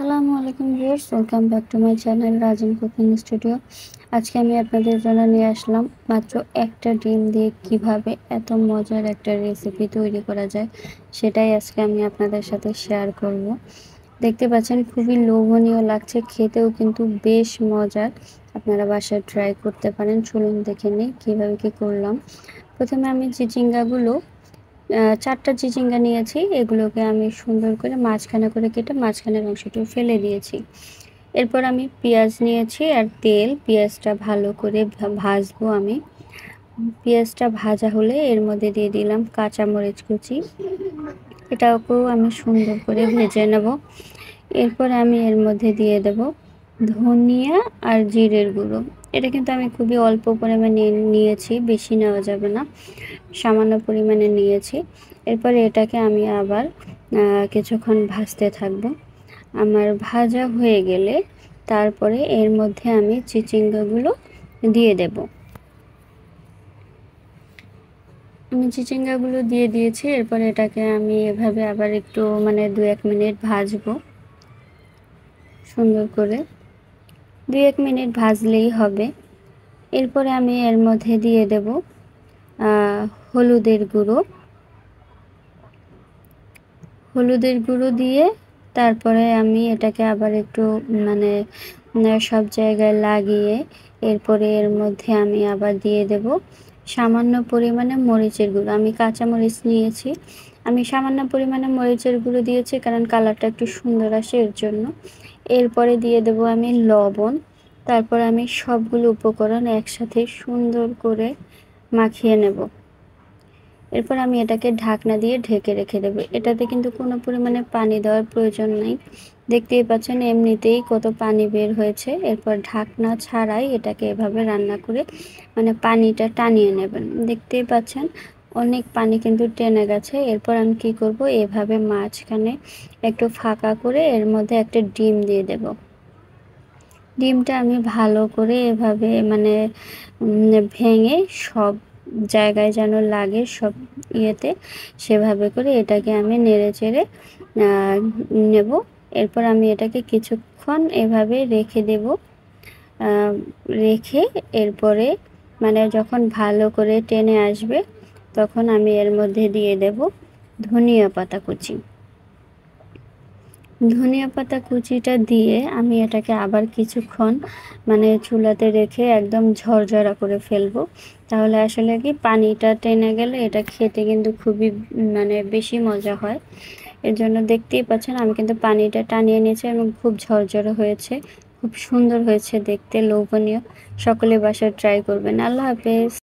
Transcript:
সালামু আলাইকুম viewers welcome back to my channel Rajan cooking studio আজকে আমি আপনাদের জন্য নিয়ে আসলাম মাত্র একটা ডিম দিয়ে কিভাবে এত মজার একটা রেসিপি তৈরি করা যায় সেটাই আজকে আমি আপনাদের সাথে শেয়ার করব দেখতে পাচ্ছেন খুবই লোভনীয় লাগছে খেতেও কিন্তু বেশ মজার আপনারা বাসায় ট্রাই করতে পারেন চলুন দেখে নিই কীভাবে কী করলাম প্রথমে আমি চিচিঙ্গাগুলো চারটা চিচিঙ্গা নিয়েছি এগুলোকে আমি সুন্দর করে মাঝখানে করে কেটে মাঝখানের অংশটি ফেলে দিয়েছি এরপর আমি পেঁয়াজ নিয়েছি আর তেল পেঁয়াজটা ভালো করে ভাজবো আমি পেঁয়াজটা ভাজা হলে এর মধ্যে দিয়ে দিলাম কাঁচামরিচ কুচি এটাকেও আমি সুন্দর করে ভেজে নেব এরপর আমি এর মধ্যে দিয়ে দেবো ধনিয়া আর জিরের গুঁড়ো এটা কিন্তু আমি খুবই অল্প পরিমাণে নিয়েছি বেশি নেওয়া যাবে না সামান্য পরিমাণে নিয়েছি এরপরে এটাকে আমি আবার কিছুক্ষণ ভাজতে থাকব আমার ভাজা হয়ে গেলে তারপরে এর মধ্যে আমি চিচিঙ্গাগুলো দিয়ে দেব আমি চিচিঙ্গাগুলো দিয়ে দিয়েছি এরপরে এটাকে আমি এভাবে আবার একটু মানে দু এক মিনিট ভাজবো সুন্দর করে দু এক মিনিট ভাজলেই হবে এরপরে আমি এর মধ্যে দিয়ে দেব হলুদের গুঁড়ো হলুদের গুঁড়ো দিয়ে তারপরে আমি এটাকে আবার একটু মানে সব জায়গায় লাগিয়ে এরপরে এর মধ্যে আমি আবার দিয়ে দেব সামান্য পরিমাণে মরিচের গুঁড়ো আমি কাঁচা মরিচ নিয়েছি আমি সামান্য পরিমাণে মরিচের গুঁড়ো দিয়েছি কারণ কালারটা একটু সুন্দর আসে এর জন্য এরপরে দিয়ে দেব আমি লবণ তারপর আমি সবগুলো উপকরণ একসাথে সুন্দর করে মাখিয়ে নেব এরপর আমি এটাকে ঢাকনা দিয়ে ঢেকে রেখে দেবো এটাতে কিন্তু কোনো পরিমাণে পানি দেওয়ার প্রয়োজন নাই দেখতেই পাচ্ছেন এমনিতেই কত পানি বের হয়েছে এরপর ঢাকনা ছাড়াই এটাকে এভাবে রান্না করে মানে পানিটা টানিয়ে নেবেন দেখতেই পাচ্ছেন অনেক পানি কিন্তু টেনে গেছে এরপর আমি কি করব এভাবে মাঝখানে একটু ফাঁকা করে এর মধ্যে একটা ডিম দিয়ে দেব ডিমটা আমি ভালো করে এভাবে মানে ভেঙে সব জায়গায় যেন লাগে সব ইয়েতে সেভাবে করে এটাকে আমি নেড়ে চেড়ে নেব এরপর আমি এটাকে কিছুক্ষণ এভাবে রেখে দেব রেখে এরপরে মানে যখন ভালো করে টেনে আসবে তখন আমি এর মধ্যে দিয়ে দেব ধনিয়া পাতা কুচি ধনিয়া পাতা কুচিটা দিয়ে আমি এটাকে আবার কিছুক্ষণ মানে চুলাতে রেখে একদম ঝরঝরা করে ফেলবো তাহলে আসলে কি পানিটা টেনে গেলে এটা খেতে কিন্তু খুবই মানে বেশি মজা হয় এর জন্য দেখতেই পাচ্ছেন আমি কিন্তু পানিটা টানিয়ে নিয়েছি এবং খুব ঝরঝরে হয়েছে খুব সুন্দর হয়েছে দেখতে লোভনীয় সকলে বাসায় ট্রাই করবেন আল্লাহ হাফেজ